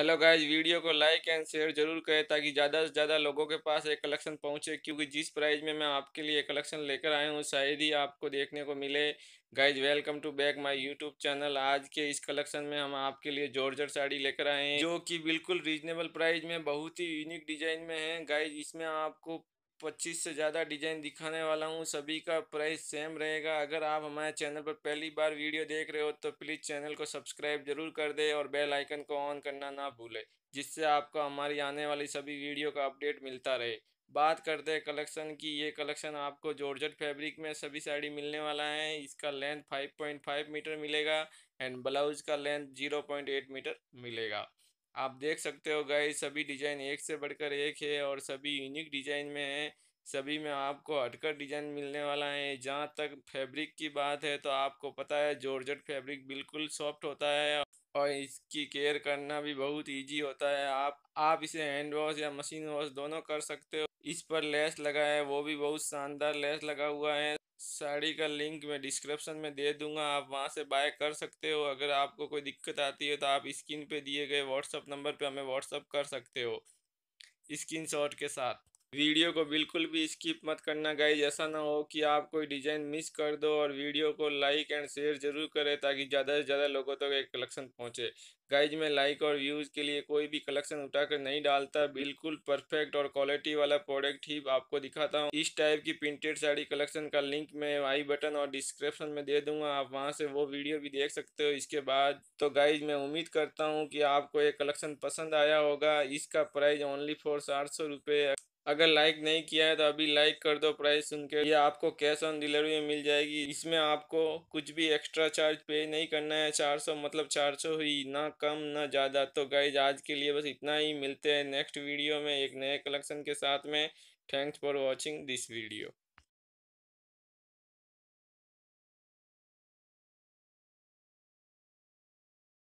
hello guys video को like and share जरूर करें ताकि ज़्यादा से ज़्यादा लोगों के पास एक कलेक्शन पहुंचे क्योंकि जिस प्राइस में मैं आपके लिए कलेक्शन लेकर आया हूं शायद ही आपको देखने को मिले guys welcome to back my YouTube channel आज के इस कलेक्शन में हम आपके लिए जॉर्जर साड़ी लेकर आए हैं जो कि बिल्कुल रीजनेबल प्राइज में बहुत ही यूनिक डिजाइन में है गाइज इसमें आपको पच्चीस से ज़्यादा डिजाइन दिखाने वाला हूँ सभी का प्राइस सेम रहेगा अगर आप हमारे चैनल पर पहली बार वीडियो देख रहे हो तो प्लीज़ चैनल को सब्सक्राइब जरूर कर दे और बेल आइकन को ऑन करना ना भूलें जिससे आपको हमारी आने वाली सभी वीडियो का अपडेट मिलता रहे बात करते हैं कलेक्शन की ये कलेक्शन आपको जॉर्जट फैब्रिक में सभी साड़ी मिलने वाला है इसका लेंथ 5.5 मीटर मिलेगा एंड ब्लाउज़ का लेंथ 0.8 मीटर मिलेगा आप देख सकते हो गए सभी डिजाइन एक से बढ़कर एक है और सभी यूनिक डिजाइन में है सभी में आपको हटकर डिजाइन मिलने वाला है जहाँ तक फैब्रिक की बात है तो आपको पता है जॉर्जेट फैब्रिक बिल्कुल सॉफ्ट होता है और इसकी केयर करना भी बहुत इजी होता है आप आप इसे हैंड वॉश या मशीन वॉश दोनों कर सकते हो इस पर लेस लगा है वो भी बहुत शानदार लेस लगा हुआ है साड़ी का लिंक मैं डिस्क्रिप्शन में दे दूंगा आप वहाँ से बाय कर सकते हो अगर आपको कोई दिक्कत आती है तो आप स्क्रीन पे दिए गए व्हाट्सअप नंबर पे हमें व्हाट्सअप कर सकते हो शॉट के साथ वीडियो को बिल्कुल भी स्किप मत करना गाइज ऐसा ना हो कि आप कोई डिज़ाइन मिस कर दो और वीडियो को लाइक एंड शेयर जरूर करें ताकि ज़्यादा से ज़्यादा लोगों तक तो एक कलेक्शन पहुंचे गाइज मैं लाइक और व्यूज़ के लिए कोई भी कलेक्शन उठाकर नहीं डालता बिल्कुल परफेक्ट और क्वालिटी वाला प्रोडक्ट ही आपको दिखाता हूँ इस टाइप की प्रिंटेड साड़ी कलेक्शन का लिंक मैं आई बटन और डिस्क्रिप्शन में दे दूंगा आप वहाँ से वो वीडियो भी देख सकते हो इसके बाद तो गाइज मैं उम्मीद करता हूँ कि आपको ये कलेक्शन पसंद आया होगा इसका प्राइस ओनली फॉर सात सौ रुपये अगर लाइक नहीं किया है तो अभी लाइक कर दो प्राइस सुन के ये आपको कैश ऑन डिलीवरी में मिल जाएगी इसमें आपको कुछ भी एक्स्ट्रा चार्ज पे नहीं करना है 400 मतलब 400 हुई ना कम ना ज़्यादा तो गाइज आज के लिए बस इतना ही मिलते हैं नेक्स्ट वीडियो में एक नए कलेक्शन के साथ में thanks for watching this video